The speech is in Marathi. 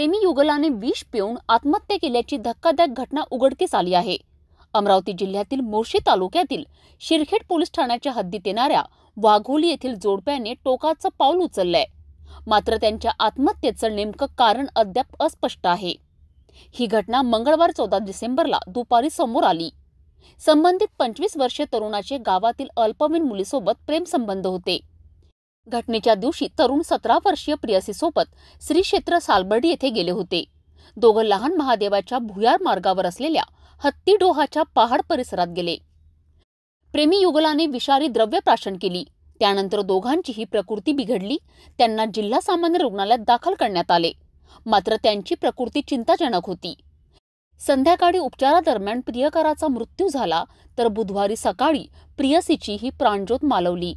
प्रेमी युगलाने विष पिऊन आत्महत्या केल्याची धक्कादायक घटना उघडकीस आली आहे अमरावती जिल्ह्यातील मोर्शी तालुक्यातील शिरखेड पोलीस ठाण्याच्या हद्दीत येणाऱ्या वाघोली येथील जोडप्याने टोकाचं पाऊल उचललंय मात्र त्यांच्या आत्महत्येचं नेमकं कारण अद्याप अस्पष्ट आहे ही घटना मंगळवार चौदा डिसेंबरला दुपारी समोर आली संबंधित पंचवीस वर्षे तरुणाचे गावातील अल्पवीन मुलीसोबत प्रेमसंबंध होते घटनेच्या दिवशी तरुण सतरा वर्षीय प्रियसीसोबत श्री क्षेत्र सालबर्डी येथे गेले होते दोघं लहान महादेवाच्या भुयार मार्गावर असलेल्या हत्तीडोहाच्या पहाड परिसरात गेले प्रेमी युगलाने विषारी द्रव्य प्राशन केली त्यानंतर दोघांचीही प्रकृती बिघडली त्यांना जिल्हा सामान्य रुग्णालयात दाखल करण्यात आले मात्र त्यांची प्रकृती चिंताजनक होती संध्याकाळी उपचारादरम्यान प्रियकराचा मृत्यू झाला तर बुधवारी सकाळी प्रियसीची ही प्राणज्योत मालवली